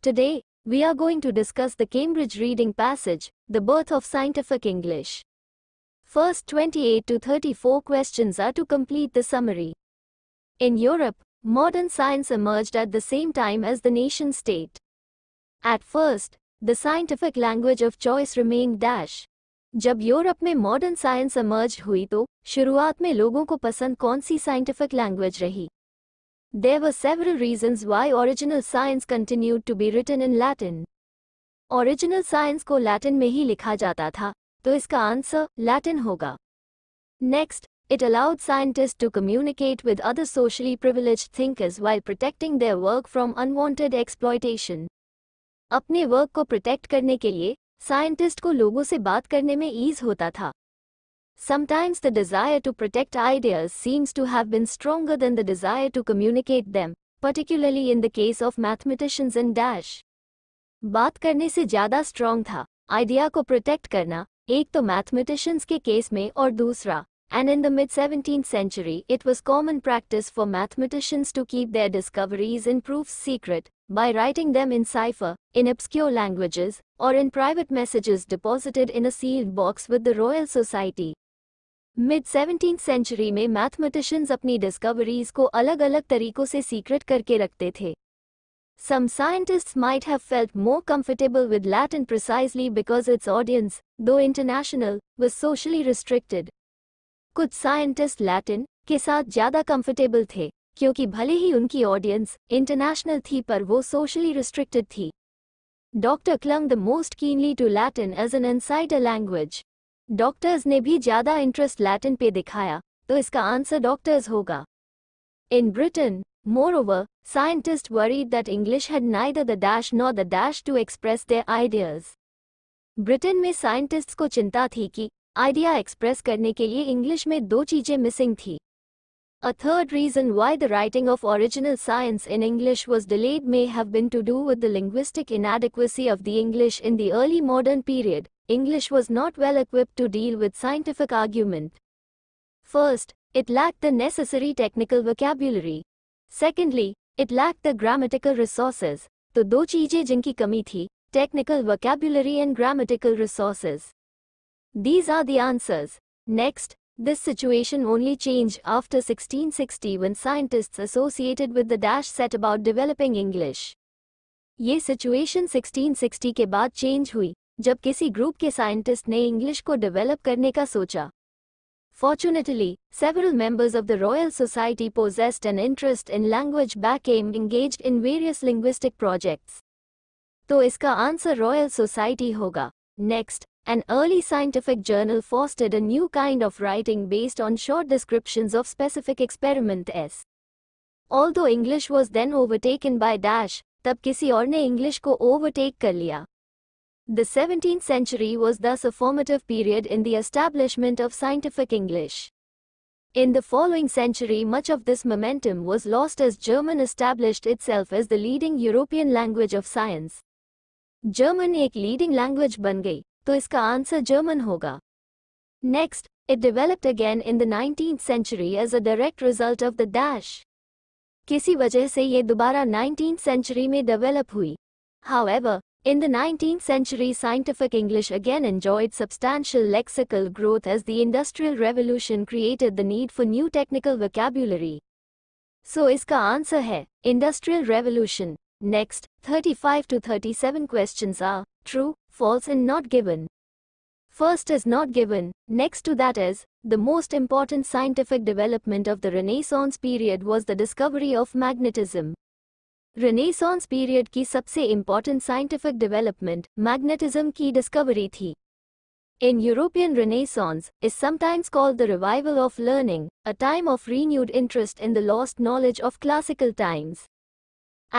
Today, we are going to discuss the Cambridge Reading Passage, The Birth of Scientific English. First 28 to 34 questions are to complete the summary. In Europe, modern science emerged at the same time as the nation state. At first, the scientific language of choice remained dash. जब Europe में modern science emerge हुई तो शुरुआत में लोगों को पसंद कौन सी साइंटिफिक लैंग्वेज रही there were several reasons why original science continued to be written in Latin. Original science ko Latin mein hi likha jata tha, to iska answer Latin hoga. Next, it allowed scientists to communicate with other socially privileged thinkers while protecting their work from unwanted exploitation. Apne work ko protect karne ke liye, scientist ko logo se baat karne mein ease hota tha. Sometimes the desire to protect ideas seems to have been stronger than the desire to communicate them, particularly in the case of mathematicians and dash. बात करने से ज़्यादा strong था idea को protect करना एक तो mathematicians के केस में और दूसरा And in the mid 17th century, it was common practice for mathematicians to keep their discoveries and proofs secret by writing them in cipher, in obscure languages, or in private messages deposited in a sealed box with the Royal Society. Mid seventeen century में mathematicians अपनी discoveries को अलग अलग तरीकों से secret करके रखते थे scientist might have felt more comfortable with Latin and precisely because its audience though international व सोशली रिस्ट्रिक्टेड कुछ साइंटिस्ट लैटिन के साथ ज़्यादा कंफर्टेबल थे क्योंकि भले ही उनकी ऑडियंस इंटरनेशनल थी पर वो सोशली रिस्ट्रिक्टेड थी doctor clung the most keenly to Latin as an inside a language doctors ने भी ज्यादा इंटरेस्ट लैटिन पे दिखाया तो इसका आंसर डॉक्टर्स होगा in Britain over scientist worried that English had neither the dash nor the dash to express the ideas Britain में scientists को चिंता थी कि आइडिया एक्सप्रेस करने के लिए इंग्लिश में दो चीजें मिसिंग थी a third reason why the writing of original science in English was delayed may have been to do with the linguistic inadequacy of the English in the early modern period English was not well equipped to deal with scientific argument. First, it lacked the necessary technical vocabulary. Secondly, it lacked the grammatical resources. To do चीजें जिनकी कमी थी technical vocabulary and grammatical resources. These are the answers. Next, this situation only changed after 1660 when scientists associated with the dash set about developing English. ये situation 1660 के बाद change हुई जब किसी ग्रुप के साइंटिस्ट ने इंग्लिश को डेवलप करने का सोचा fortunately several members of the Royal Society possessed an interest in language became engaged in various linguistic projects तो इसका आंसर रॉयल सोसाइटी होगा next an early scientific journal fostered a new kind of writing based on short description of specific experiments although English was then overtaken by dash तब किसी और ने English को overtake कर लिया The 17th century was thus a formative period in the establishment of scientific English. In the following century much of this momentum was lost as German established itself as the leading European language of science. German ek leading language बन to iska answer German hoga. Next, it developed again in the 19th century as a direct result of the dash. wajah se ye dubara 19th century में develop hui. However, in the 19th century scientific English again enjoyed substantial lexical growth as the Industrial Revolution created the need for new technical vocabulary. So iska answer hai, Industrial Revolution. Next, 35 to 37 questions are true, false and not given. First is not given, next to that is, the most important scientific development of the Renaissance period was the discovery of magnetism. Renaissance period की सबसे important scientific development magnetism की discovery थी In European Renaissance is sometimes called the revival of learning, a time of renewed interest in the lost knowledge of classical times.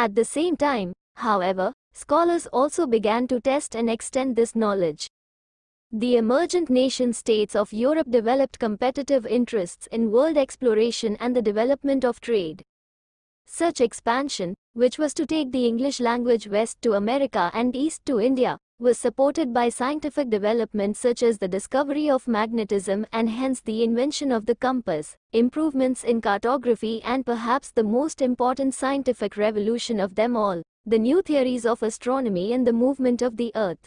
At the same time, however, scholars also began to test and extend this knowledge. The emergent nation states of Europe developed competitive interests in world exploration and the development of trade. Such expansion, which was to take the English language west to America and east to India, was supported by scientific developments such as the discovery of magnetism and hence the invention of the compass, improvements in cartography and perhaps the most important scientific revolution of them all, the new theories of astronomy and the movement of the earth.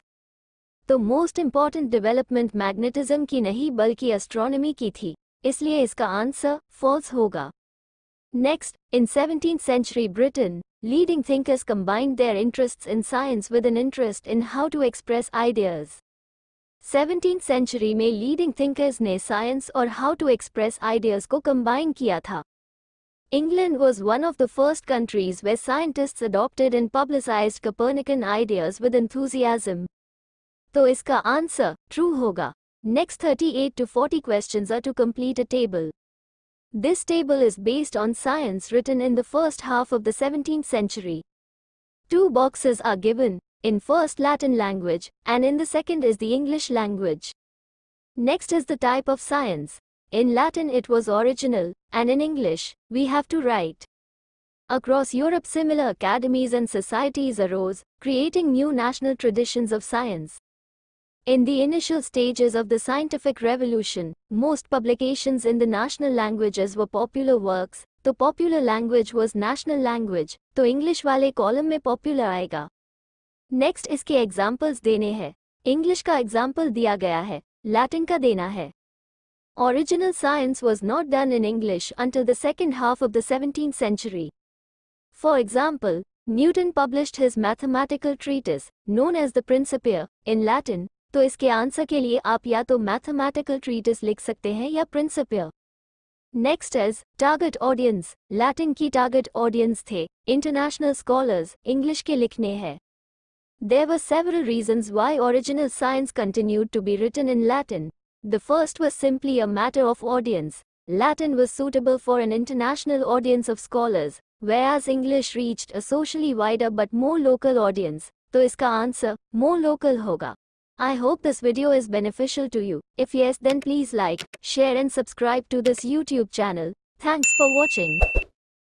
The most important development, magnetism ki nahi balki astronomy ki thi. Isliye iska answer false होगा Next, in 17th century Britain. Leading thinkers combined their interests in science with an interest in how to express ideas. 17th century may leading thinkers ne science or how to express ideas ko combine kiya tha. England was one of the first countries where scientists adopted and publicized Copernican ideas with enthusiasm. तो इसका answer true होगा Next 38 to 40 questions are to complete a table. This table is based on science written in the first half of the 17th century. Two boxes are given, in first Latin language, and in the second is the English language. Next is the type of science. In Latin it was original, and in English, we have to write. Across Europe similar academies and societies arose, creating new national traditions of science. In the initial stages of the scientific revolution, most publications in the national languages were popular works, the popular language was national language, to English wale column mein popular aega. Next is ke examples dene hai. English ka example diya gaya hai, Latin ka dena hai. Original science was not done in English until the second half of the 17th century. For example, Newton published his mathematical treatise, known as the Principia, in Latin, तो इसके answer के लिए आप या तो mathematical treatise लिख सकते हैं या principal next is target audience Latin की टारगेट ऑडियंस थे इंटरनेशनल स्कॉलर्स इंग्लिश के लिखने हैं there were several reason why original science continued to be written in Latin the first was simply a matter of audience Latin was suitable for an international audience of scholars whereas English reached a socially wider but more local audience तो इसका answer more local होगा I hope this video is beneficial to you. If yes then please like, share and subscribe to this YouTube channel. Thanks for watching.